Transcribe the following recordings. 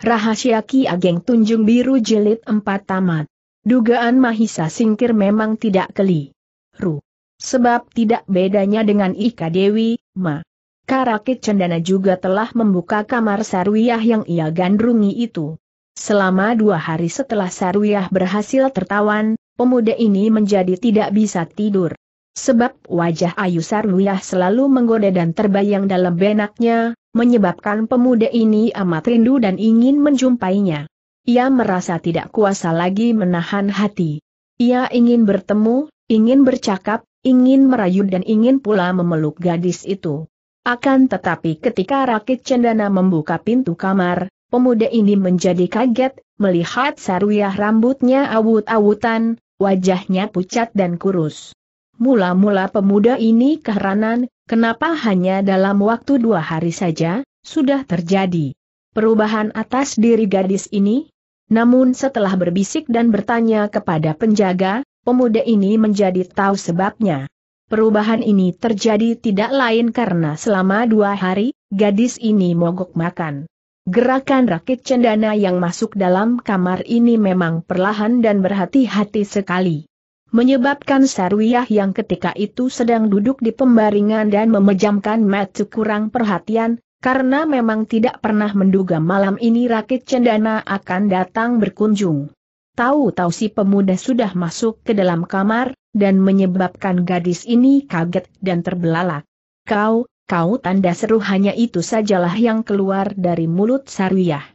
Rahasia Ki Ageng Tunjung Biru Jilid 4 Tamat. Dugaan Mahisa Singkir memang tidak keli. Ru. Sebab tidak bedanya dengan Ika Dewi, Ma. Karakit Cendana juga telah membuka kamar Sarwiyah yang ia gandrungi itu. Selama dua hari setelah Sarwiyah berhasil tertawan, pemuda ini menjadi tidak bisa tidur. Sebab wajah Ayu Sarwiyah selalu menggoda dan terbayang dalam benaknya, menyebabkan pemuda ini amat rindu dan ingin menjumpainya. Ia merasa tidak kuasa lagi menahan hati. Ia ingin bertemu, ingin bercakap, ingin merayu dan ingin pula memeluk gadis itu. Akan tetapi ketika Rakit Cendana membuka pintu kamar, pemuda ini menjadi kaget, melihat saruyah rambutnya awut-awutan, wajahnya pucat dan kurus. Mula-mula pemuda ini keheranan, kenapa hanya dalam waktu dua hari saja, sudah terjadi perubahan atas diri gadis ini? Namun setelah berbisik dan bertanya kepada penjaga, pemuda ini menjadi tahu sebabnya. Perubahan ini terjadi tidak lain karena selama dua hari, gadis ini mogok makan. Gerakan rakit cendana yang masuk dalam kamar ini memang perlahan dan berhati-hati sekali menyebabkan Sarwiyah yang ketika itu sedang duduk di pembaringan dan memejamkan mata kurang perhatian, karena memang tidak pernah menduga malam ini rakit cendana akan datang berkunjung. Tahu-tahu si pemuda sudah masuk ke dalam kamar, dan menyebabkan gadis ini kaget dan terbelalak. Kau, kau tanda seru hanya itu sajalah yang keluar dari mulut Sarwiyah.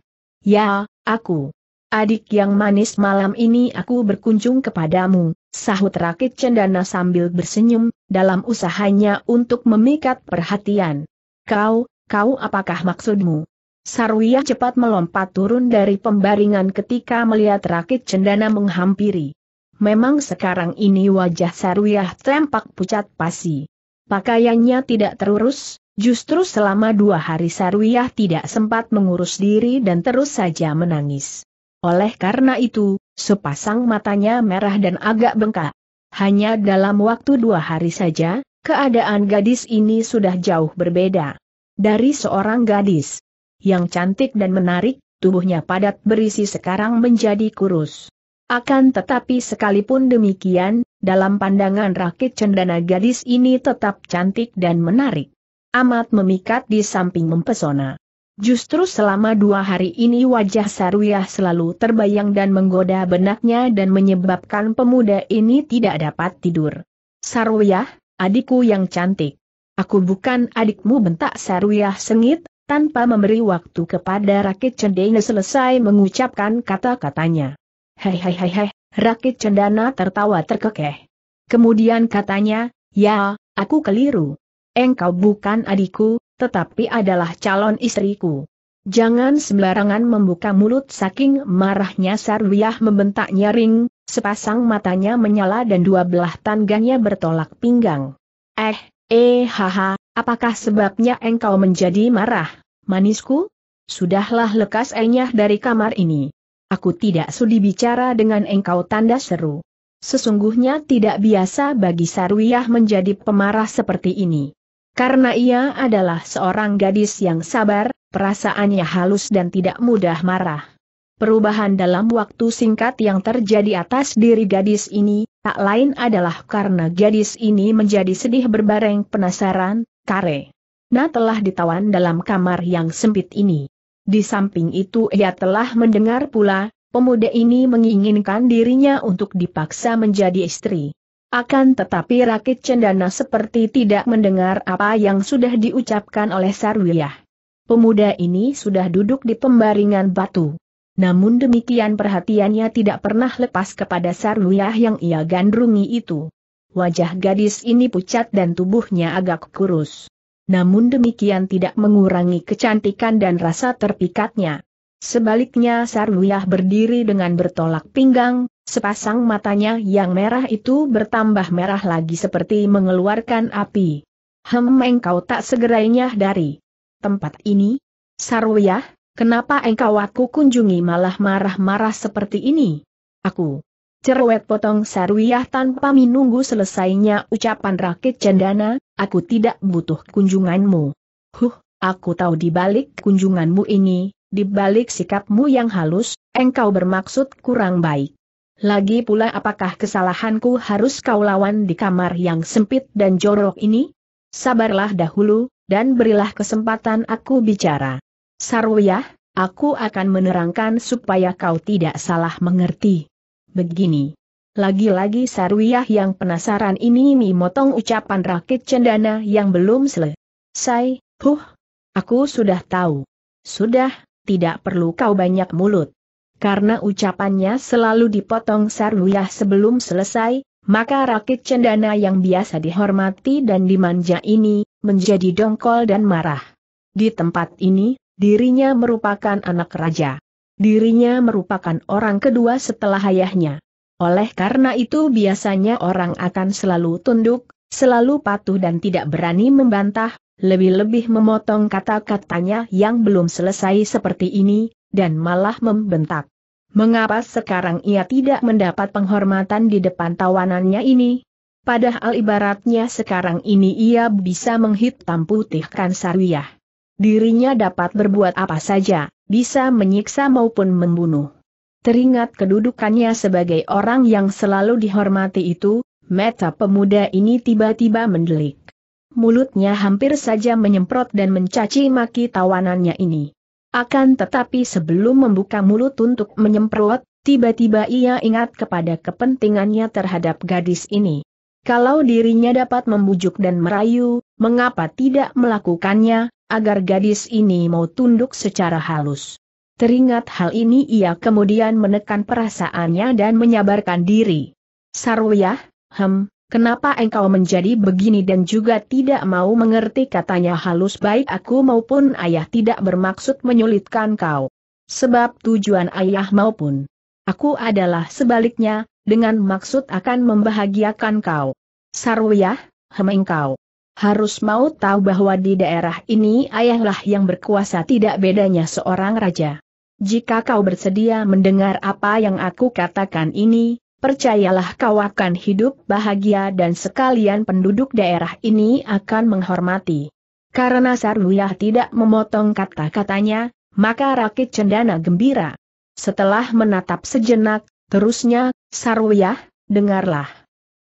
Ya, aku. Adik yang manis malam ini aku berkunjung kepadamu, Sahut Rakit Cendana sambil bersenyum, dalam usahanya untuk memikat perhatian. Kau, kau apakah maksudmu? Sarwiyah cepat melompat turun dari pembaringan ketika melihat Rakit Cendana menghampiri. Memang sekarang ini wajah Sarwiyah tampak pucat pasi. Pakaiannya tidak terurus, Justru selama dua hari Sarwiyah tidak sempat mengurus diri dan terus saja menangis. Oleh karena itu, sepasang matanya merah dan agak bengkak. Hanya dalam waktu dua hari saja, keadaan gadis ini sudah jauh berbeda. Dari seorang gadis yang cantik dan menarik, tubuhnya padat berisi sekarang menjadi kurus. Akan tetapi sekalipun demikian, dalam pandangan rakit cendana gadis ini tetap cantik dan menarik. Amat memikat di samping mempesona. Justru selama dua hari ini wajah Saruyah selalu terbayang dan menggoda benaknya dan menyebabkan pemuda ini tidak dapat tidur. Saruyah, adikku yang cantik. Aku bukan adikmu bentak Saruyah sengit, tanpa memberi waktu kepada Rakit Cendana selesai mengucapkan kata-katanya. Hei hei hei hei, Rakit Cendana tertawa terkekeh. Kemudian katanya, ya, aku keliru. Engkau bukan adikku, tetapi adalah calon istriku. Jangan sembarangan membuka mulut saking marahnya Sarwiyah membentak nyaring, sepasang matanya menyala dan dua belah tangganya bertolak pinggang. Eh, eh haha, apakah sebabnya engkau menjadi marah, manisku? Sudahlah lekas enyah dari kamar ini. Aku tidak sudi bicara dengan engkau tanda seru. Sesungguhnya tidak biasa bagi Sarwiyah menjadi pemarah seperti ini. Karena ia adalah seorang gadis yang sabar, perasaannya halus dan tidak mudah marah. Perubahan dalam waktu singkat yang terjadi atas diri gadis ini, tak lain adalah karena gadis ini menjadi sedih berbareng penasaran, kare. Nah telah ditawan dalam kamar yang sempit ini. Di samping itu ia telah mendengar pula, pemuda ini menginginkan dirinya untuk dipaksa menjadi istri. Akan tetapi Rakit Cendana seperti tidak mendengar apa yang sudah diucapkan oleh Sarwiyah. Pemuda ini sudah duduk di pembaringan batu. Namun demikian perhatiannya tidak pernah lepas kepada Sarwiyah yang ia gandrungi itu. Wajah gadis ini pucat dan tubuhnya agak kurus. Namun demikian tidak mengurangi kecantikan dan rasa terpikatnya. Sebaliknya Sarwiyah berdiri dengan bertolak pinggang, Sepasang matanya yang merah itu bertambah merah lagi seperti mengeluarkan api. Hem engkau tak segera dari tempat ini? Sarwiyah, kenapa engkau aku kunjungi malah marah-marah seperti ini? Aku. Cerwet potong Sarwiyah tanpa menunggu selesainya ucapan rakit cendana, aku tidak butuh kunjunganmu. Huh, aku tahu di balik kunjunganmu ini, di balik sikapmu yang halus, engkau bermaksud kurang baik. Lagi pula apakah kesalahanku harus kau lawan di kamar yang sempit dan jorok ini? Sabarlah dahulu, dan berilah kesempatan aku bicara. Sarwiyah, aku akan menerangkan supaya kau tidak salah mengerti. Begini. Lagi-lagi Sarwiyah yang penasaran ini memotong ucapan rakit cendana yang belum selesai, huh, aku sudah tahu. Sudah, tidak perlu kau banyak mulut. Karena ucapannya selalu dipotong Sarwiyah sebelum selesai, maka rakit cendana yang biasa dihormati dan dimanja ini, menjadi dongkol dan marah. Di tempat ini, dirinya merupakan anak raja. Dirinya merupakan orang kedua setelah ayahnya. Oleh karena itu biasanya orang akan selalu tunduk, selalu patuh dan tidak berani membantah, lebih-lebih memotong kata-katanya yang belum selesai seperti ini, dan malah membentak. Mengapa sekarang ia tidak mendapat penghormatan di depan tawanannya ini? Padahal ibaratnya sekarang ini ia bisa menghitam putihkan sarwiyah. Dirinya dapat berbuat apa saja, bisa menyiksa maupun membunuh. Teringat kedudukannya sebagai orang yang selalu dihormati itu, meta pemuda ini tiba-tiba mendelik. Mulutnya hampir saja menyemprot dan mencaci maki tawanannya ini. Akan tetapi sebelum membuka mulut untuk menyemprot, tiba-tiba ia ingat kepada kepentingannya terhadap gadis ini. Kalau dirinya dapat membujuk dan merayu, mengapa tidak melakukannya, agar gadis ini mau tunduk secara halus. Teringat hal ini ia kemudian menekan perasaannya dan menyabarkan diri. Sarwiyah, hem, Kenapa engkau menjadi begini dan juga tidak mau mengerti katanya halus baik aku maupun ayah tidak bermaksud menyulitkan kau. Sebab tujuan ayah maupun aku adalah sebaliknya, dengan maksud akan membahagiakan kau. Sarwiyah, hem engkau. Harus mau tahu bahwa di daerah ini ayahlah yang berkuasa tidak bedanya seorang raja. Jika kau bersedia mendengar apa yang aku katakan ini, percayalah kau akan hidup bahagia dan sekalian penduduk daerah ini akan menghormati. Karena Sarwiyah tidak memotong kata-katanya, maka Rakit Cendana gembira. Setelah menatap sejenak, terusnya, Sarwiyah, dengarlah.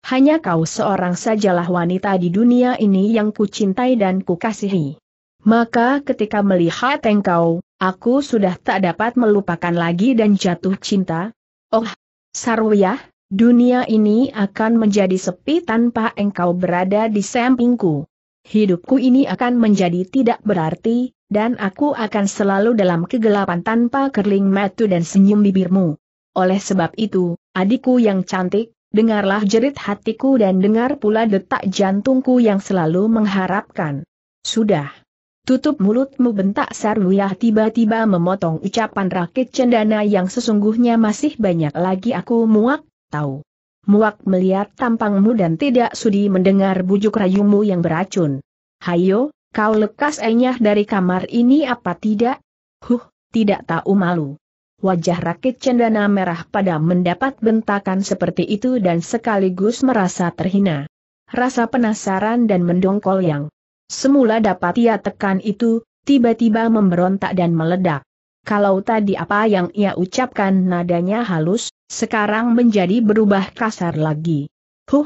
Hanya kau seorang sajalah wanita di dunia ini yang kucintai dan kukasihi. Maka ketika melihat engkau, aku sudah tak dapat melupakan lagi dan jatuh cinta. Oh, Sarwiyah, Dunia ini akan menjadi sepi tanpa engkau berada di sampingku. Hidupku ini akan menjadi tidak berarti, dan aku akan selalu dalam kegelapan tanpa kerling mata dan senyum bibirmu. Oleh sebab itu, adikku yang cantik, dengarlah jerit hatiku dan dengar pula detak jantungku yang selalu mengharapkan. Sudah. Tutup mulutmu bentak Sarwiyah tiba-tiba memotong ucapan rakit cendana yang sesungguhnya masih banyak lagi aku muak, tahu. Muak melihat tampangmu dan tidak sudi mendengar bujuk rayumu yang beracun. Hayo, kau lekas enyah dari kamar ini apa tidak? Huh, tidak tahu malu. Wajah rakit cendana merah pada mendapat bentakan seperti itu dan sekaligus merasa terhina. Rasa penasaran dan mendongkol yang semula dapat ia tekan itu, tiba-tiba memberontak dan meledak. Kalau tadi apa yang ia ucapkan nadanya halus, sekarang menjadi berubah kasar lagi. Huh,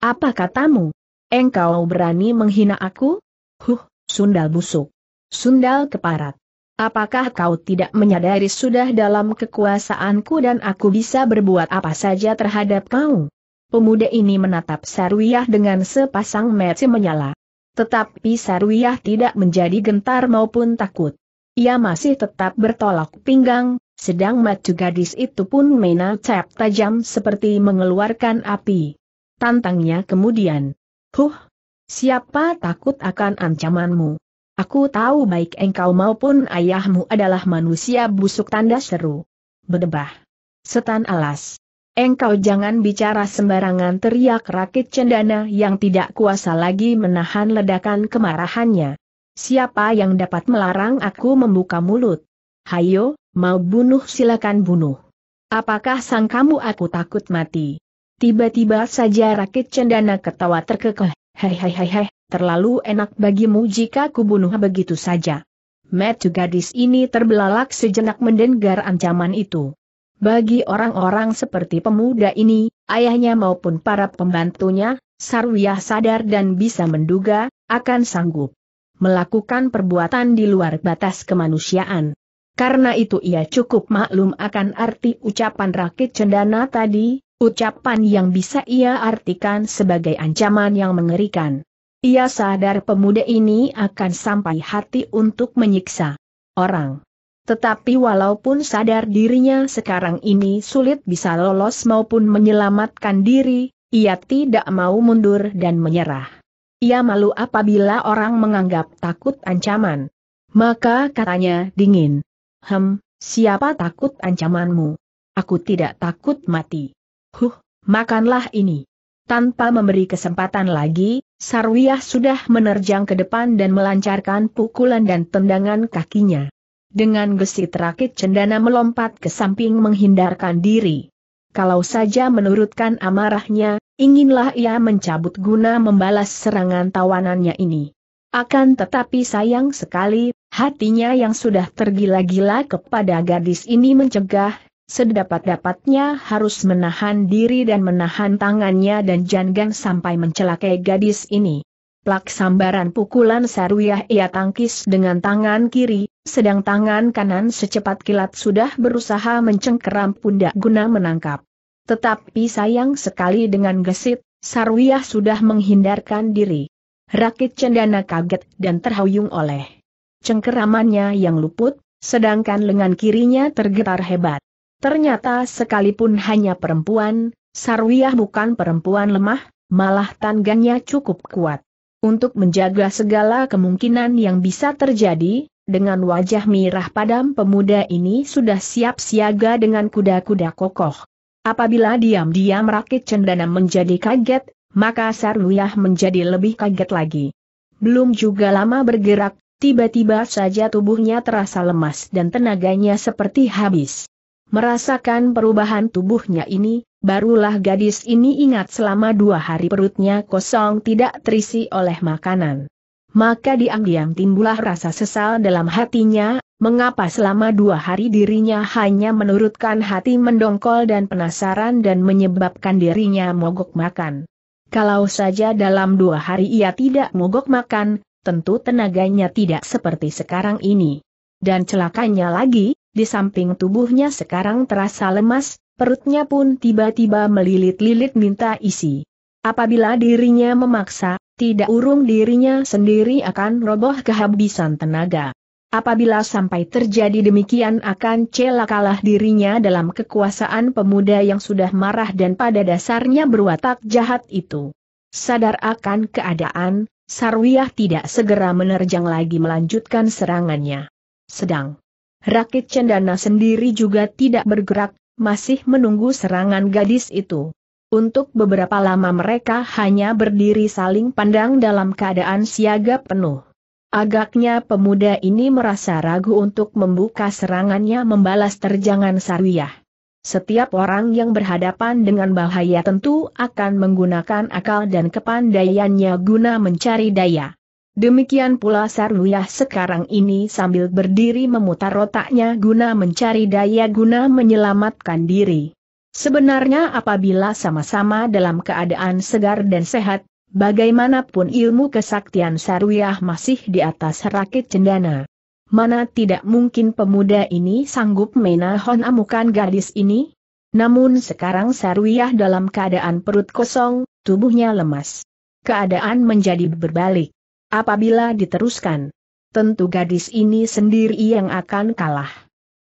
apa katamu? Engkau berani menghina aku? Huh, sundal busuk. Sundal keparat. Apakah kau tidak menyadari sudah dalam kekuasaanku dan aku bisa berbuat apa saja terhadap kau? Pemuda ini menatap Sarwiyah dengan sepasang mata menyala. Tetapi Sarwiyah tidak menjadi gentar maupun takut. Ia masih tetap bertolak pinggang, sedang matu gadis itu pun menatap tajam seperti mengeluarkan api. Tantangnya kemudian. Huh, siapa takut akan ancamanmu? Aku tahu baik engkau maupun ayahmu adalah manusia busuk tanda seru. Bedebah. Setan alas. Engkau jangan bicara sembarangan teriak rakit cendana yang tidak kuasa lagi menahan ledakan kemarahannya. Siapa yang dapat melarang aku membuka mulut? Hayo, Mau bunuh silakan bunuh. Apakah sang kamu aku takut mati? Tiba-tiba saja rakit cendana ketawa terkekeh, hei hei hei hei, terlalu enak bagimu jika kubunuh begitu saja. Metu gadis ini terbelalak sejenak mendengar ancaman itu. Bagi orang-orang seperti pemuda ini, ayahnya maupun para pembantunya, Sarwiyah sadar dan bisa menduga, akan sanggup melakukan perbuatan di luar batas kemanusiaan. Karena itu ia cukup maklum akan arti ucapan rakit cendana tadi, ucapan yang bisa ia artikan sebagai ancaman yang mengerikan. Ia sadar pemuda ini akan sampai hati untuk menyiksa orang. Tetapi walaupun sadar dirinya sekarang ini sulit bisa lolos maupun menyelamatkan diri, ia tidak mau mundur dan menyerah. Ia malu apabila orang menganggap takut ancaman. Maka katanya dingin. Hem, siapa takut ancamanmu? Aku tidak takut mati. Huh, makanlah ini. Tanpa memberi kesempatan lagi, Sarwiah sudah menerjang ke depan dan melancarkan pukulan dan tendangan kakinya. Dengan gesit rakit cendana melompat ke samping menghindarkan diri. Kalau saja menurutkan amarahnya, inginlah ia mencabut guna membalas serangan tawanannya ini. Akan tetapi sayang sekali, Hatinya yang sudah tergila-gila kepada gadis ini mencegah, sedapat-dapatnya harus menahan diri dan menahan tangannya dan jangan sampai mencelakai gadis ini. Plak sambaran pukulan saruyah ia tangkis dengan tangan kiri, sedang tangan kanan secepat kilat sudah berusaha mencengkeram pundak guna menangkap. Tetapi sayang sekali dengan gesit, saruyah sudah menghindarkan diri. Rakit cendana kaget dan terhuyung oleh cengkeramannya yang luput, sedangkan lengan kirinya tergetar hebat. Ternyata sekalipun hanya perempuan, Sarwiyah bukan perempuan lemah, malah tangannya cukup kuat. Untuk menjaga segala kemungkinan yang bisa terjadi, dengan wajah mirah padam pemuda ini sudah siap siaga dengan kuda-kuda kokoh. Apabila diam-diam rakit cendana menjadi kaget, maka Sarwiyah menjadi lebih kaget lagi. Belum juga lama bergerak, Tiba-tiba saja tubuhnya terasa lemas dan tenaganya seperti habis. Merasakan perubahan tubuhnya ini, barulah gadis ini ingat selama dua hari perutnya kosong tidak terisi oleh makanan. Maka diam-diam timbullah rasa sesal dalam hatinya, mengapa selama dua hari dirinya hanya menurutkan hati mendongkol dan penasaran dan menyebabkan dirinya mogok makan. Kalau saja dalam dua hari ia tidak mogok makan, tentu tenaganya tidak seperti sekarang ini. Dan celakanya lagi, di samping tubuhnya sekarang terasa lemas, perutnya pun tiba-tiba melilit-lilit minta isi. Apabila dirinya memaksa, tidak urung dirinya sendiri akan roboh kehabisan tenaga. Apabila sampai terjadi demikian akan celakalah dirinya dalam kekuasaan pemuda yang sudah marah dan pada dasarnya berwatak jahat itu. Sadar akan keadaan, Sarwiyah tidak segera menerjang lagi melanjutkan serangannya. Sedang Rakit Cendana sendiri juga tidak bergerak, masih menunggu serangan gadis itu. Untuk beberapa lama mereka hanya berdiri saling pandang dalam keadaan siaga penuh. Agaknya pemuda ini merasa ragu untuk membuka serangannya membalas terjangan Sarwiyah. Setiap orang yang berhadapan dengan bahaya tentu akan menggunakan akal dan kepandaiannya guna mencari daya. Demikian pula Sarwiyah sekarang ini sambil berdiri memutar otaknya guna mencari daya guna menyelamatkan diri. Sebenarnya apabila sama-sama dalam keadaan segar dan sehat, Bagaimanapun ilmu kesaktian Sarwiyah masih di atas rakit cendana. Mana tidak mungkin pemuda ini sanggup menahan amukan gadis ini? Namun sekarang Sarwiyah dalam keadaan perut kosong, tubuhnya lemas. Keadaan menjadi berbalik. Apabila diteruskan, tentu gadis ini sendiri yang akan kalah.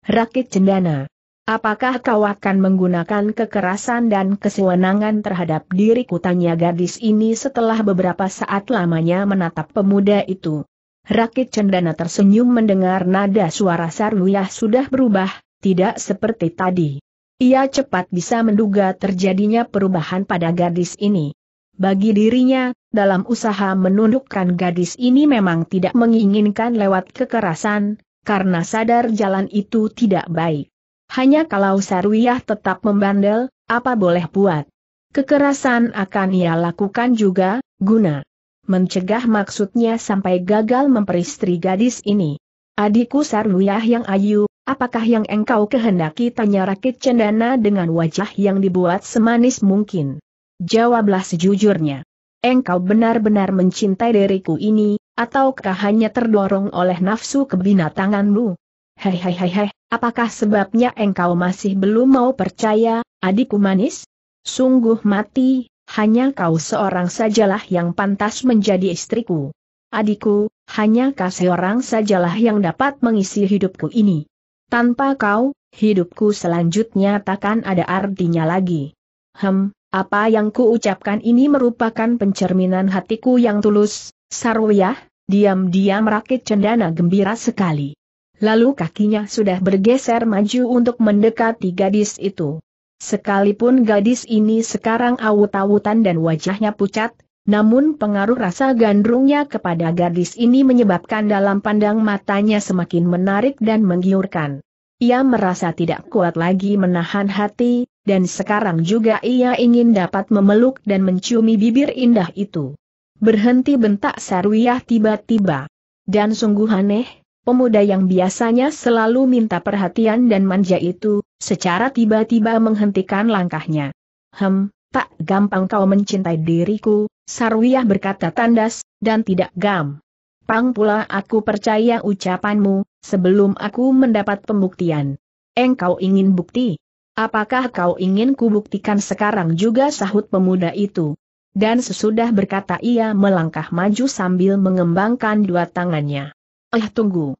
Rakit Cendana Apakah kau akan menggunakan kekerasan dan kesewenangan terhadap diriku tanya gadis ini setelah beberapa saat lamanya menatap pemuda itu. Rakit Cendana tersenyum mendengar nada suara Sarwiyah sudah berubah, tidak seperti tadi. Ia cepat bisa menduga terjadinya perubahan pada gadis ini. Bagi dirinya, dalam usaha menundukkan gadis ini memang tidak menginginkan lewat kekerasan, karena sadar jalan itu tidak baik. Hanya kalau Sarwiyah tetap membandel, apa boleh buat. Kekerasan akan ia lakukan juga, guna mencegah maksudnya sampai gagal memperistri gadis ini. Adikku Sarwiyah yang ayu, apakah yang engkau kehendaki tanya Rakit Cendana dengan wajah yang dibuat semanis mungkin. Jawablah sejujurnya. Engkau benar-benar mencintai diriku ini, ataukah hanya terdorong oleh nafsu kebinatanganmu? Hei hei hei hei, apakah sebabnya engkau masih belum mau percaya, adikku manis? Sungguh mati, hanya kau seorang sajalah yang pantas menjadi istriku. Adikku, hanya kau seorang sajalah yang dapat mengisi hidupku ini. Tanpa kau, hidupku selanjutnya takkan ada artinya lagi. Hem, apa yang kuucapkan ini merupakan pencerminan hatiku yang tulus, Sarwiyah, diam-diam rakit cendana gembira sekali. Lalu kakinya sudah bergeser maju untuk mendekati gadis itu. Sekalipun gadis ini sekarang awut-awutan dan wajahnya pucat, namun pengaruh rasa gandrungnya kepada gadis ini menyebabkan dalam pandang matanya semakin menarik dan menggiurkan. Ia merasa tidak kuat lagi menahan hati, dan sekarang juga ia ingin dapat memeluk dan menciumi bibir indah itu. Berhenti bentak Sarwiyah tiba-tiba. Dan sungguh aneh, pemuda yang biasanya selalu minta perhatian dan manja itu, secara tiba-tiba menghentikan langkahnya. Hem, tak gampang kau mencintai diriku, Sarwiyah berkata tandas, dan tidak gam. Pang pula aku percaya ucapanmu, sebelum aku mendapat pembuktian. Engkau ingin bukti? Apakah kau ingin kubuktikan sekarang juga sahut pemuda itu? Dan sesudah berkata ia melangkah maju sambil mengembangkan dua tangannya. Eh tunggu.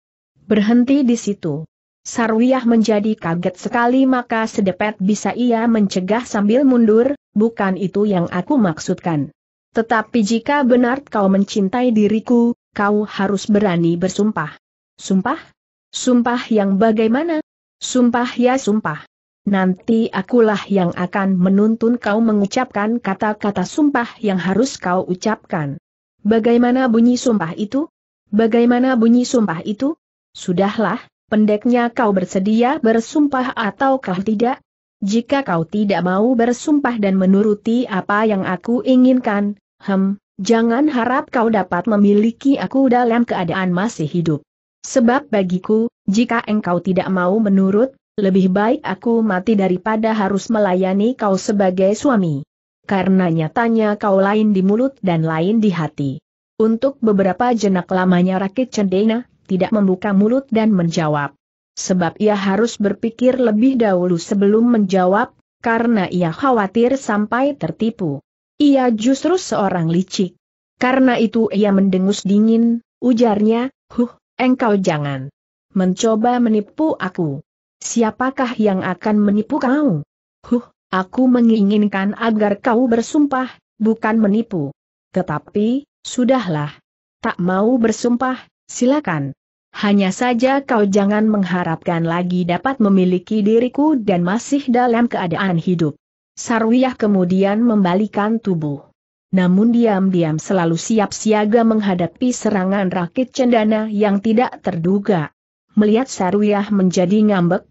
Berhenti di situ. Sarwiyah menjadi kaget sekali maka sedepet bisa ia mencegah sambil mundur, bukan itu yang aku maksudkan. Tetapi jika benar kau mencintai diriku, kau harus berani bersumpah. Sumpah? Sumpah yang bagaimana? Sumpah ya sumpah. Nanti akulah yang akan menuntun kau mengucapkan kata-kata sumpah yang harus kau ucapkan. Bagaimana bunyi sumpah itu? Bagaimana bunyi sumpah itu? Sudahlah, Pendeknya kau bersedia bersumpah ataukah tidak? Jika kau tidak mau bersumpah dan menuruti apa yang aku inginkan, hem, jangan harap kau dapat memiliki aku dalam keadaan masih hidup. Sebab bagiku, jika engkau tidak mau menurut, lebih baik aku mati daripada harus melayani kau sebagai suami. Karena nyatanya kau lain di mulut dan lain di hati. Untuk beberapa jenak lamanya rakit cendena, tidak membuka mulut dan menjawab. Sebab ia harus berpikir lebih dahulu sebelum menjawab, karena ia khawatir sampai tertipu. Ia justru seorang licik. Karena itu ia mendengus dingin, ujarnya, huh, engkau jangan mencoba menipu aku. Siapakah yang akan menipu kau? Huh, aku menginginkan agar kau bersumpah, bukan menipu. Tetapi, sudahlah. Tak mau bersumpah, Silakan. Hanya saja kau jangan mengharapkan lagi dapat memiliki diriku dan masih dalam keadaan hidup. Sarwiyah kemudian membalikan tubuh. Namun diam-diam selalu siap siaga menghadapi serangan rakit cendana yang tidak terduga. Melihat Sarwiyah menjadi ngambek,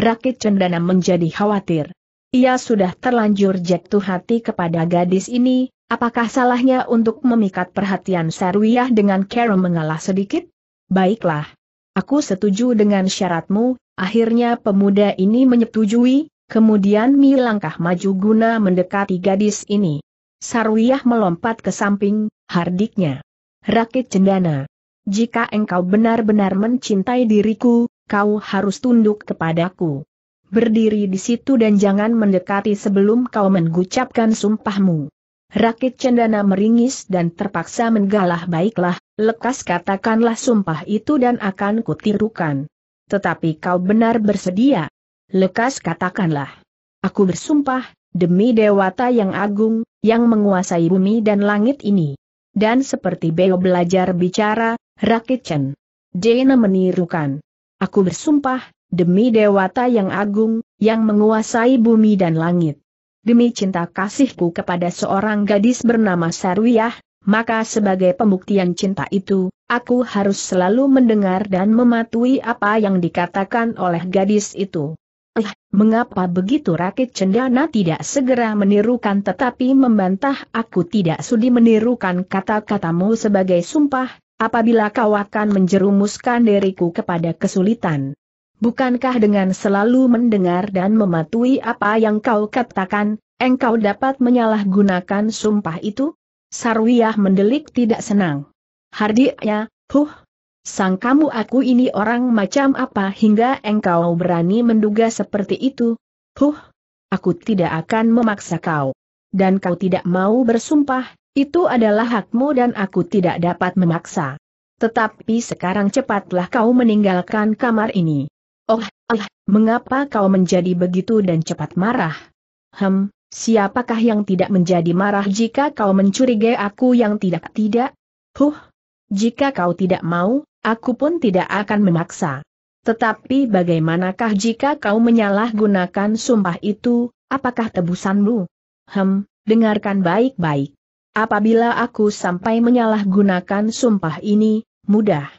rakit cendana menjadi khawatir. Ia sudah terlanjur jatuh hati kepada gadis ini, Apakah salahnya untuk memikat perhatian Sarwiyah dengan cara mengalah sedikit? Baiklah. Aku setuju dengan syaratmu, akhirnya pemuda ini menyetujui, kemudian Mi langkah maju guna mendekati gadis ini. Sarwiyah melompat ke samping, hardiknya. Rakit cendana. Jika engkau benar-benar mencintai diriku, kau harus tunduk kepadaku. Berdiri di situ dan jangan mendekati sebelum kau mengucapkan sumpahmu. Rakit cendana meringis dan terpaksa menggalah baiklah, lekas katakanlah sumpah itu dan akan kutirukan. Tetapi kau benar bersedia. Lekas katakanlah. Aku bersumpah, demi dewata yang agung, yang menguasai bumi dan langit ini. Dan seperti Beo belajar bicara, Rakit Chen. menirukan. Aku bersumpah, demi dewata yang agung, yang menguasai bumi dan langit demi cinta kasihku kepada seorang gadis bernama Sarwiyah, maka sebagai pembuktian cinta itu, aku harus selalu mendengar dan mematuhi apa yang dikatakan oleh gadis itu. Eh, mengapa begitu rakit cendana tidak segera menirukan tetapi membantah aku tidak sudi menirukan kata-katamu sebagai sumpah, apabila kau akan menjerumuskan diriku kepada kesulitan. Bukankah dengan selalu mendengar dan mematuhi apa yang kau katakan, engkau dapat menyalahgunakan sumpah itu? Sarwiyah mendelik tidak senang. Hardinya, huh, sang kamu aku ini orang macam apa hingga engkau berani menduga seperti itu? Huh, aku tidak akan memaksa kau. Dan kau tidak mau bersumpah, itu adalah hakmu dan aku tidak dapat memaksa. Tetapi sekarang cepatlah kau meninggalkan kamar ini. Oh, ah, mengapa kau menjadi begitu dan cepat marah? Hem, siapakah yang tidak menjadi marah jika kau mencurigai aku yang tidak-tidak? Huh, jika kau tidak mau, aku pun tidak akan memaksa. Tetapi bagaimanakah jika kau menyalahgunakan sumpah itu, apakah tebusanmu? Hem, dengarkan baik-baik. Apabila aku sampai menyalahgunakan sumpah ini, mudah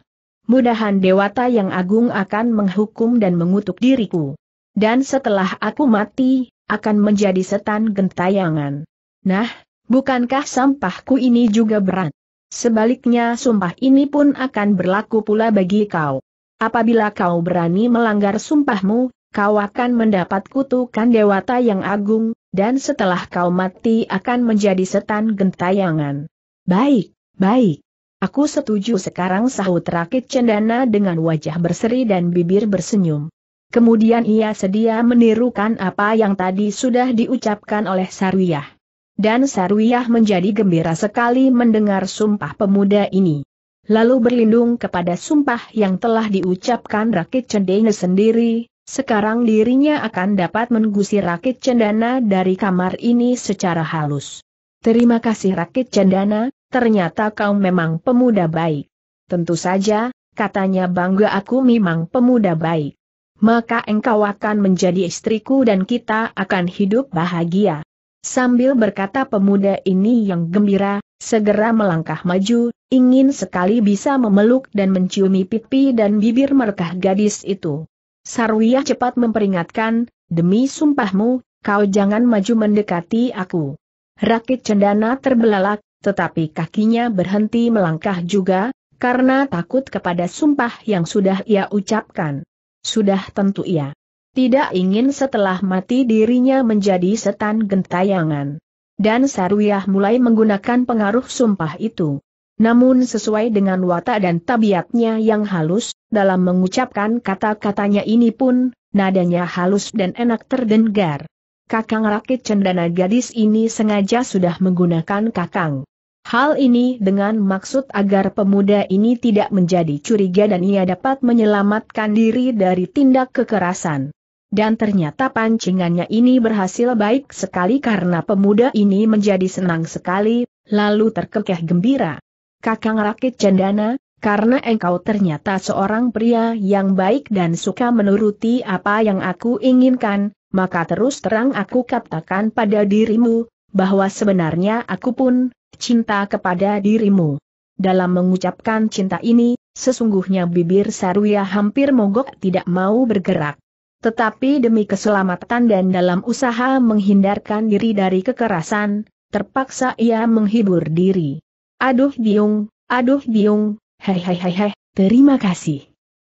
mudahan Dewata yang agung akan menghukum dan mengutuk diriku. Dan setelah aku mati, akan menjadi setan gentayangan. Nah, bukankah sampahku ini juga berat? Sebaliknya sumpah ini pun akan berlaku pula bagi kau. Apabila kau berani melanggar sumpahmu, kau akan mendapat kutukan Dewata yang agung, dan setelah kau mati akan menjadi setan gentayangan. Baik, baik. Aku setuju sekarang sahut rakit cendana dengan wajah berseri dan bibir bersenyum. Kemudian ia sedia menirukan apa yang tadi sudah diucapkan oleh Sarwiyah. Dan Sarwiyah menjadi gembira sekali mendengar sumpah pemuda ini. Lalu berlindung kepada sumpah yang telah diucapkan rakit cendana sendiri, sekarang dirinya akan dapat mengusir Rakit Cendana dari kamar ini secara halus. Terima kasih Rakit Cendana, ternyata kau memang pemuda baik. Tentu saja, katanya bangga aku memang pemuda baik. Maka engkau akan menjadi istriku dan kita akan hidup bahagia. Sambil berkata pemuda ini yang gembira, segera melangkah maju, ingin sekali bisa memeluk dan menciumi pipi dan bibir merkah gadis itu. Sarwiyah cepat memperingatkan, demi sumpahmu, kau jangan maju mendekati aku. Rakit cendana terbelalak, tetapi kakinya berhenti melangkah juga, karena takut kepada sumpah yang sudah ia ucapkan. Sudah tentu ia tidak ingin setelah mati dirinya menjadi setan gentayangan. Dan Sarwiyah mulai menggunakan pengaruh sumpah itu. Namun sesuai dengan watak dan tabiatnya yang halus, dalam mengucapkan kata-katanya ini pun, nadanya halus dan enak terdengar. Kakang Rakit Cendana gadis ini sengaja sudah menggunakan kakang Hal ini dengan maksud agar pemuda ini tidak menjadi curiga dan ia dapat menyelamatkan diri dari tindak kekerasan. Dan ternyata pancingannya ini berhasil baik sekali karena pemuda ini menjadi senang sekali, lalu terkekeh gembira. Kakang Rakit Cendana, karena engkau ternyata seorang pria yang baik dan suka menuruti apa yang aku inginkan, maka terus terang aku katakan pada dirimu, bahwa sebenarnya aku pun cinta kepada dirimu. Dalam mengucapkan cinta ini, sesungguhnya bibir Saruya hampir mogok tidak mau bergerak. Tetapi demi keselamatan dan dalam usaha menghindarkan diri dari kekerasan, terpaksa ia menghibur diri. Aduh biung, aduh biung, hei hei hei hei, terima kasih.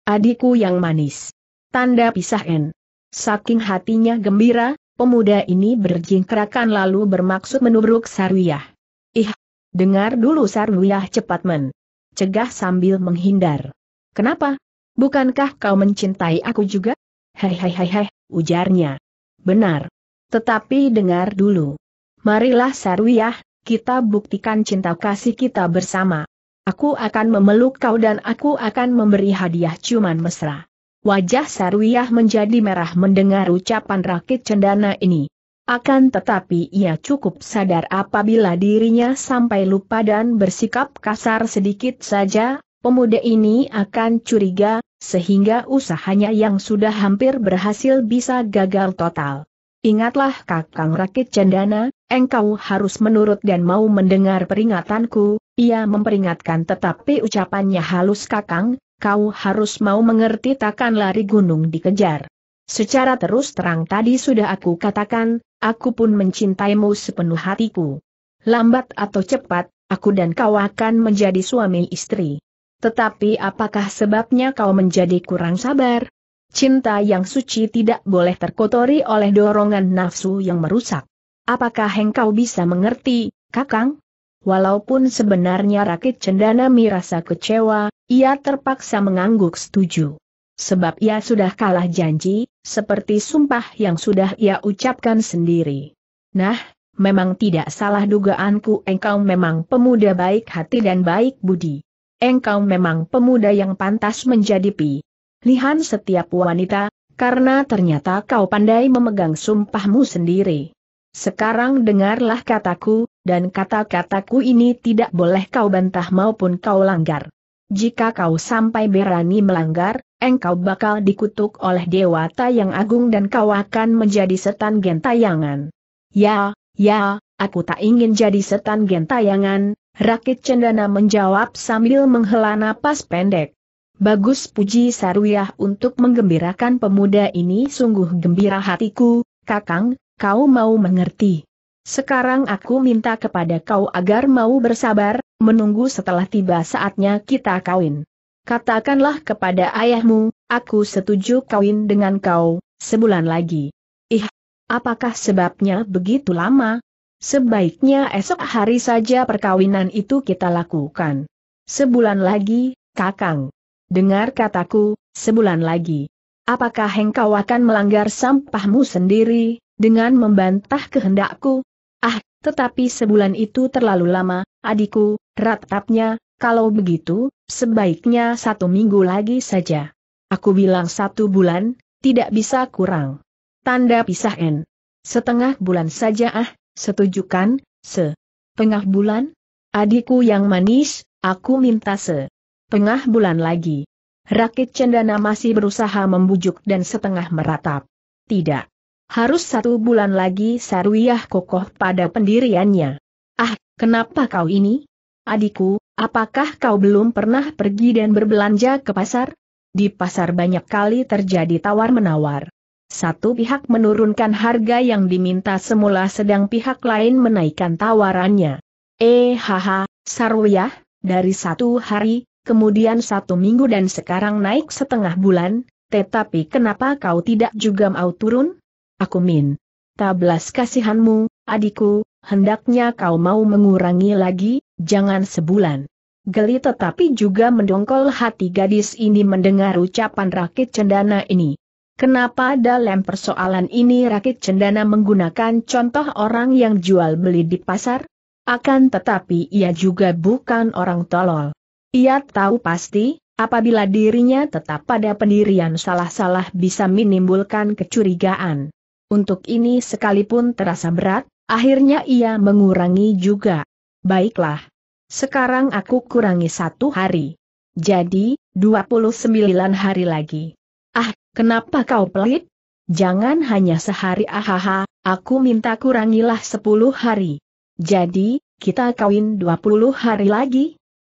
Adikku yang manis. Tanda pisah N. Saking hatinya gembira, pemuda ini berjingkrakan lalu bermaksud menubruk Sarwiyah. Ih, dengar dulu Sarwiyah cepat men. Cegah sambil menghindar. Kenapa? Bukankah kau mencintai aku juga? Hei hei hei hei, ujarnya. Benar. Tetapi dengar dulu. Marilah Sarwiyah, kita buktikan cinta kasih kita bersama. Aku akan memeluk kau dan aku akan memberi hadiah cuman mesra. Wajah Sarwiyah menjadi merah mendengar ucapan rakit cendana ini. Akan tetapi ia cukup sadar apabila dirinya sampai lupa dan bersikap kasar sedikit saja, pemuda ini akan curiga, sehingga usahanya yang sudah hampir berhasil bisa gagal total. Ingatlah kakang rakit cendana, engkau harus menurut dan mau mendengar peringatanku, ia memperingatkan tetapi ucapannya halus kakang, kau harus mau mengerti takkan lari gunung dikejar. Secara terus terang tadi sudah aku katakan, aku pun mencintaimu sepenuh hatiku. Lambat atau cepat, aku dan kau akan menjadi suami istri. Tetapi apakah sebabnya kau menjadi kurang sabar? Cinta yang suci tidak boleh terkotori oleh dorongan nafsu yang merusak. Apakah engkau bisa mengerti, Kakang? Walaupun sebenarnya Rakit Cendana merasa kecewa, ia terpaksa mengangguk setuju. Sebab ia sudah kalah janji, seperti sumpah yang sudah ia ucapkan sendiri. Nah, memang tidak salah dugaanku engkau memang pemuda baik hati dan baik budi. Engkau memang pemuda yang pantas menjadi pi. Lihan setiap wanita, karena ternyata kau pandai memegang sumpahmu sendiri. Sekarang dengarlah kataku, dan kata-kataku ini tidak boleh kau bantah maupun kau langgar. Jika kau sampai berani melanggar, engkau bakal dikutuk oleh Dewata yang agung dan kau akan menjadi setan gentayangan. Ya, ya, aku tak ingin jadi setan gentayangan, Rakit Cendana menjawab sambil menghela napas pendek. Bagus puji Saruyah untuk menggembirakan pemuda ini sungguh gembira hatiku, Kakang, kau mau mengerti. Sekarang aku minta kepada kau agar mau bersabar, menunggu setelah tiba saatnya kita kawin. Katakanlah kepada ayahmu, aku setuju kawin dengan kau, sebulan lagi. Ih, apakah sebabnya begitu lama? Sebaiknya esok hari saja perkawinan itu kita lakukan. Sebulan lagi, Kakang. Dengar kataku, sebulan lagi. Apakah engkau akan melanggar sampahmu sendiri, dengan membantah kehendakku? Ah, tetapi sebulan itu terlalu lama, adikku, ratapnya, kalau begitu, sebaiknya satu minggu lagi saja. Aku bilang satu bulan, tidak bisa kurang. Tanda pisah N. Setengah bulan saja ah, setujukan, kan, se. Tengah bulan? Adikku yang manis, aku minta se. Tengah bulan lagi. Rakit Cendana masih berusaha membujuk dan setengah meratap. Tidak harus satu bulan lagi Sarwiyah kokoh pada pendiriannya. Ah, kenapa kau ini? Adikku, apakah kau belum pernah pergi dan berbelanja ke pasar? Di pasar banyak kali terjadi tawar-menawar. Satu pihak menurunkan harga yang diminta semula sedang pihak lain menaikkan tawarannya. Eh haha, Sarwiyah, dari satu hari, kemudian satu minggu dan sekarang naik setengah bulan, tetapi kenapa kau tidak juga mau turun? aku min. Tablas kasihanmu, adikku, hendaknya kau mau mengurangi lagi, jangan sebulan. Geli tetapi juga mendongkol hati gadis ini mendengar ucapan rakit cendana ini. Kenapa dalam persoalan ini rakit cendana menggunakan contoh orang yang jual beli di pasar? Akan tetapi ia juga bukan orang tolol. Ia tahu pasti, apabila dirinya tetap pada pendirian salah-salah bisa menimbulkan kecurigaan. Untuk ini sekalipun terasa berat, akhirnya ia mengurangi juga. Baiklah. Sekarang aku kurangi satu hari. Jadi, 29 hari lagi. Ah, kenapa kau pelit? Jangan hanya sehari ahaha, aku minta kurangilah 10 hari. Jadi, kita kawin 20 hari lagi?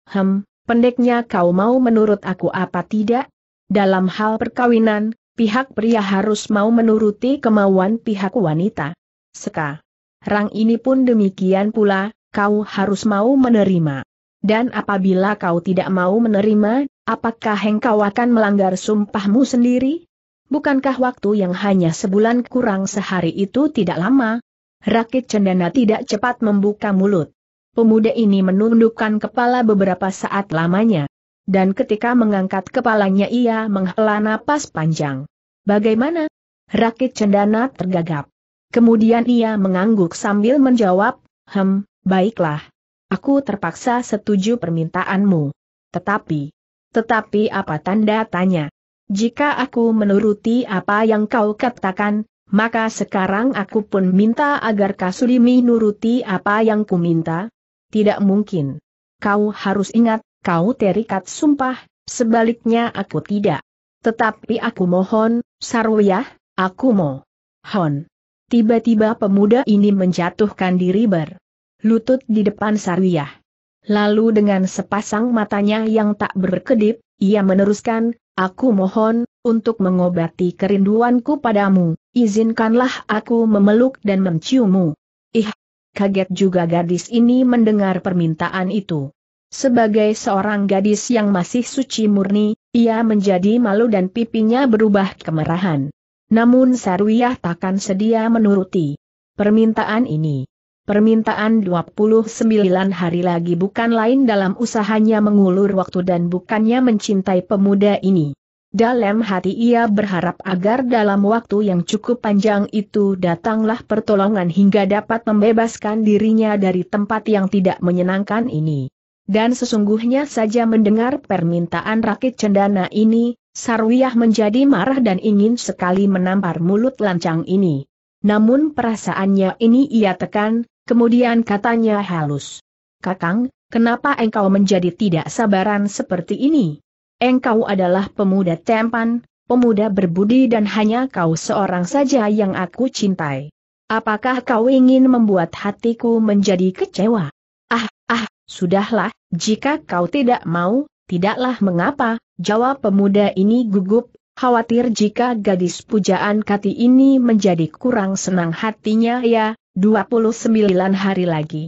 Hem, pendeknya kau mau menurut aku apa tidak? Dalam hal perkawinan, pihak pria harus mau menuruti kemauan pihak wanita. Seka. Rang ini pun demikian pula, kau harus mau menerima. Dan apabila kau tidak mau menerima, apakah engkau akan melanggar sumpahmu sendiri? Bukankah waktu yang hanya sebulan kurang sehari itu tidak lama? Rakit cendana tidak cepat membuka mulut. Pemuda ini menundukkan kepala beberapa saat lamanya dan ketika mengangkat kepalanya ia menghela napas panjang. Bagaimana? Rakit cendana tergagap. Kemudian ia mengangguk sambil menjawab, Hem, baiklah. Aku terpaksa setuju permintaanmu. Tetapi, tetapi apa tanda tanya? Jika aku menuruti apa yang kau katakan, maka sekarang aku pun minta agar Kasudimi nuruti apa yang ku minta. Tidak mungkin. Kau harus ingat, kau terikat sumpah, sebaliknya aku tidak. Tetapi aku mohon, Sarwiyah, aku mohon. Tiba-tiba pemuda ini menjatuhkan diri ber lutut di depan Sarwiyah. Lalu dengan sepasang matanya yang tak berkedip, ia meneruskan, aku mohon, untuk mengobati kerinduanku padamu, izinkanlah aku memeluk dan menciummu. Ih, kaget juga gadis ini mendengar permintaan itu. Sebagai seorang gadis yang masih suci murni, ia menjadi malu dan pipinya berubah kemerahan. Namun Sarwiyah takkan sedia menuruti permintaan ini. Permintaan 29 hari lagi bukan lain dalam usahanya mengulur waktu dan bukannya mencintai pemuda ini. Dalam hati ia berharap agar dalam waktu yang cukup panjang itu datanglah pertolongan hingga dapat membebaskan dirinya dari tempat yang tidak menyenangkan ini. Dan sesungguhnya saja mendengar permintaan rakit cendana ini, Sarwiyah menjadi marah dan ingin sekali menampar mulut lancang ini. Namun perasaannya ini ia tekan, kemudian katanya halus. Kakang, kenapa engkau menjadi tidak sabaran seperti ini? Engkau adalah pemuda tempan, pemuda berbudi dan hanya kau seorang saja yang aku cintai. Apakah kau ingin membuat hatiku menjadi kecewa? Ah, ah, sudahlah, jika kau tidak mau, tidaklah mengapa, jawab pemuda ini gugup, khawatir jika gadis pujaan Kati ini menjadi kurang senang hatinya ya, 29 hari lagi.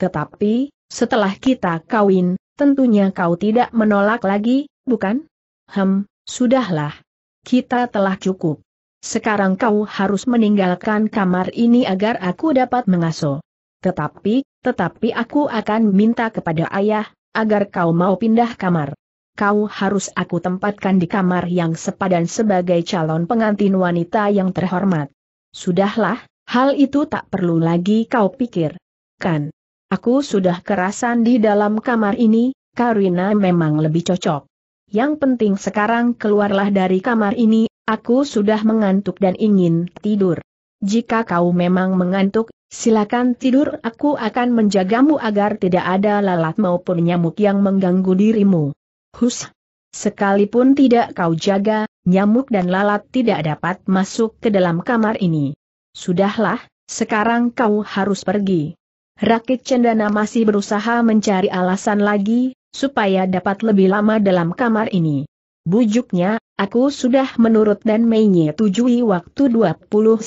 Tetapi, setelah kita kawin, tentunya kau tidak menolak lagi, bukan? Hem, sudahlah. Kita telah cukup. Sekarang kau harus meninggalkan kamar ini agar aku dapat mengasuh. Tetapi, tetapi aku akan minta kepada ayah, agar kau mau pindah kamar. Kau harus aku tempatkan di kamar yang sepadan sebagai calon pengantin wanita yang terhormat. Sudahlah, hal itu tak perlu lagi kau pikir, kan? Aku sudah kerasan di dalam kamar ini, Karina memang lebih cocok. Yang penting sekarang keluarlah dari kamar ini, aku sudah mengantuk dan ingin tidur. Jika kau memang mengantuk, Silakan tidur aku akan menjagamu agar tidak ada lalat maupun nyamuk yang mengganggu dirimu. Hus! Sekalipun tidak kau jaga, nyamuk dan lalat tidak dapat masuk ke dalam kamar ini. Sudahlah, sekarang kau harus pergi. Rakit Cendana masih berusaha mencari alasan lagi, supaya dapat lebih lama dalam kamar ini. Bujuknya, aku sudah menurut dan menyetujui waktu 29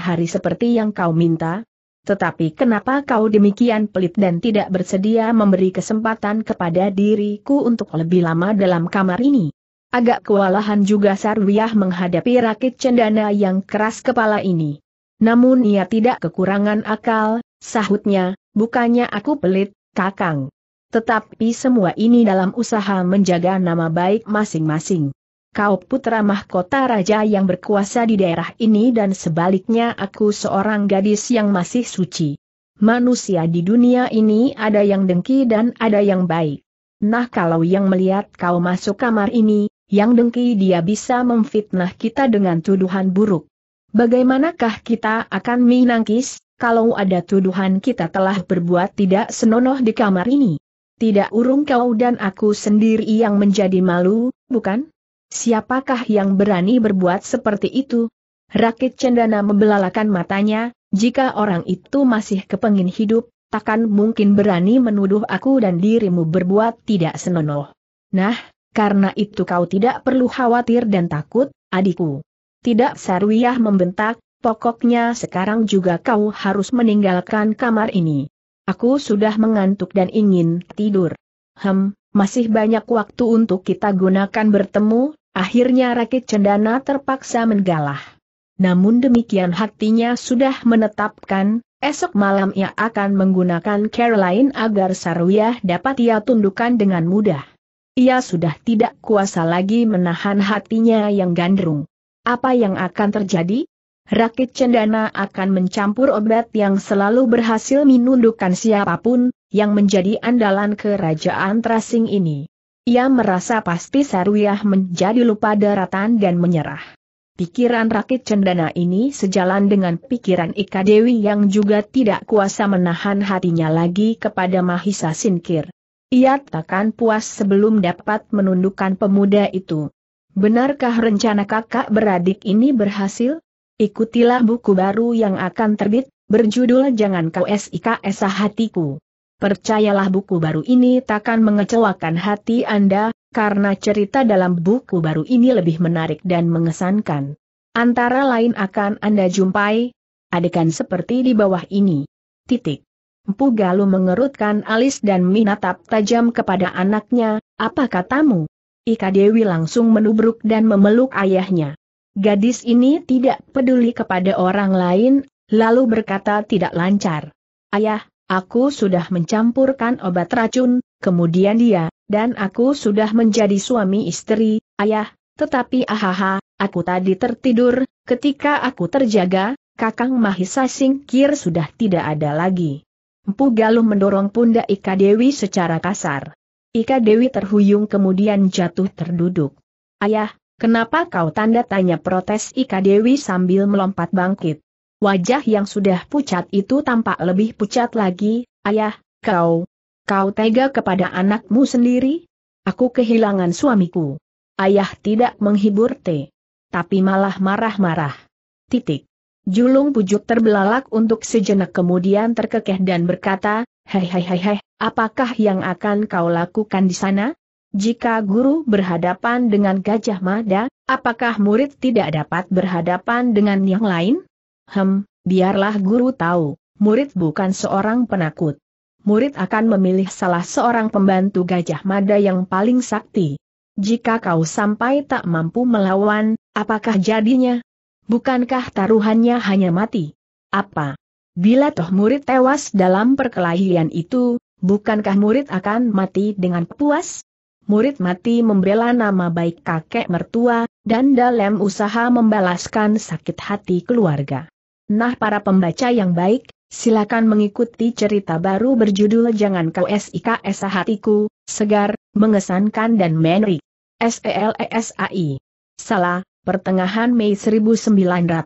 hari seperti yang kau minta, tetapi kenapa kau demikian pelit dan tidak bersedia memberi kesempatan kepada diriku untuk lebih lama dalam kamar ini? Agak kewalahan juga Sarwiyah menghadapi rakit cendana yang keras kepala ini. Namun ia tidak kekurangan akal, sahutnya, bukannya aku pelit, kakang. Tetapi semua ini dalam usaha menjaga nama baik masing-masing kau putra mahkota raja yang berkuasa di daerah ini dan sebaliknya aku seorang gadis yang masih suci. Manusia di dunia ini ada yang dengki dan ada yang baik. Nah kalau yang melihat kau masuk kamar ini, yang dengki dia bisa memfitnah kita dengan tuduhan buruk. Bagaimanakah kita akan minangkis, kalau ada tuduhan kita telah berbuat tidak senonoh di kamar ini? Tidak urung kau dan aku sendiri yang menjadi malu, bukan? Siapakah yang berani berbuat seperti itu? Rakit Cendana membelalakan matanya, jika orang itu masih kepengin hidup, takkan mungkin berani menuduh aku dan dirimu berbuat tidak senonoh. Nah, karena itu kau tidak perlu khawatir dan takut, adikku. Tidak Sarwiyah membentak, pokoknya sekarang juga kau harus meninggalkan kamar ini. Aku sudah mengantuk dan ingin tidur. Hem, masih banyak waktu untuk kita gunakan bertemu, Akhirnya Rakit Cendana terpaksa menggalah. Namun demikian hatinya sudah menetapkan, esok malam ia akan menggunakan Caroline agar Sarwiah dapat ia tundukkan dengan mudah. Ia sudah tidak kuasa lagi menahan hatinya yang gandrung. Apa yang akan terjadi? Rakit Cendana akan mencampur obat yang selalu berhasil menundukkan siapapun, yang menjadi andalan kerajaan Trasing ini. Ia merasa pasti Saruyah menjadi lupa daratan dan menyerah. Pikiran rakit cendana ini sejalan dengan pikiran Ika Dewi yang juga tidak kuasa menahan hatinya lagi kepada Mahisa Sinkir. Ia takkan puas sebelum dapat menundukkan pemuda itu. Benarkah rencana kakak beradik ini berhasil? Ikutilah buku baru yang akan terbit, berjudul Jangan Kau Esa Hatiku percayalah buku baru ini takkan mengecewakan hati Anda, karena cerita dalam buku baru ini lebih menarik dan mengesankan. Antara lain akan Anda jumpai, adegan seperti di bawah ini. Titik. Empu Galu mengerutkan alis dan menatap tajam kepada anaknya, apa katamu? Ika Dewi langsung menubruk dan memeluk ayahnya. Gadis ini tidak peduli kepada orang lain, lalu berkata tidak lancar. Ayah, aku sudah mencampurkan obat racun, kemudian dia, dan aku sudah menjadi suami istri, ayah, tetapi ahaha, aku tadi tertidur, ketika aku terjaga, Kakang Mahisa Singkir sudah tidak ada lagi. Empu Galuh mendorong pundak Ika Dewi secara kasar. Ika Dewi terhuyung kemudian jatuh terduduk. Ayah, kenapa kau tanda tanya protes Ika Dewi sambil melompat bangkit? Wajah yang sudah pucat itu tampak lebih pucat lagi, ayah, kau, kau tega kepada anakmu sendiri? Aku kehilangan suamiku. Ayah tidak menghibur T. Tapi malah marah-marah. Titik. Julung pujuk terbelalak untuk sejenak kemudian terkekeh dan berkata, Hei hei hei hei, apakah yang akan kau lakukan di sana? Jika guru berhadapan dengan gajah mada, apakah murid tidak dapat berhadapan dengan yang lain? Hem, biarlah guru tahu, murid bukan seorang penakut. Murid akan memilih salah seorang pembantu Gajah Mada yang paling sakti. Jika kau sampai tak mampu melawan, apakah jadinya? Bukankah taruhannya hanya mati? Apa? Bila toh murid tewas dalam perkelahian itu, bukankah murid akan mati dengan puas? murid mati membela nama baik kakek mertua, dan dalam usaha membalaskan sakit hati keluarga. Nah para pembaca yang baik, silakan mengikuti cerita baru berjudul Jangan Kau SIKS Hatiku, Segar, Mengesankan dan Menarik. SELESAI. Salah, pertengahan Mei 1987.